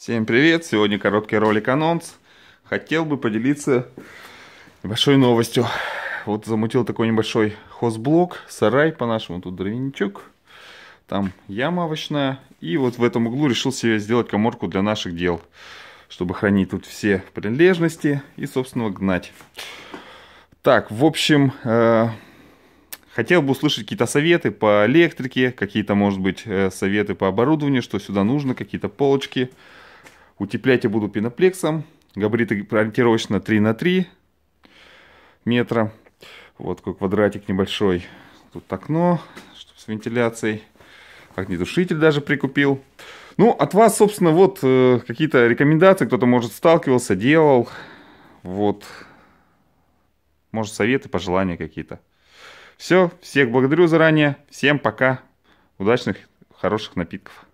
Всем привет! Сегодня короткий ролик-анонс. Хотел бы поделиться небольшой новостью. Вот замутил такой небольшой хозблок, сарай по-нашему, тут дровяничок. Там яма овощная. И вот в этом углу решил себе сделать коморку для наших дел, чтобы хранить тут все принадлежности и, собственно, гнать. Так, в общем, э Хотел бы услышать какие-то советы по электрике, какие-то, может быть, э, советы по оборудованию, что сюда нужно, какие-то полочки. Утеплять я буду пеноплексом. Габариты ориентировочно 3 на 3 метра. Вот такой квадратик небольшой. Тут окно чтобы с вентиляцией. Огнетушитель даже прикупил. Ну, от вас, собственно, вот э, какие-то рекомендации. Кто-то, может, сталкивался, делал. Вот. Может, советы, пожелания какие-то. Все. Всех благодарю заранее. Всем пока. Удачных, хороших напитков.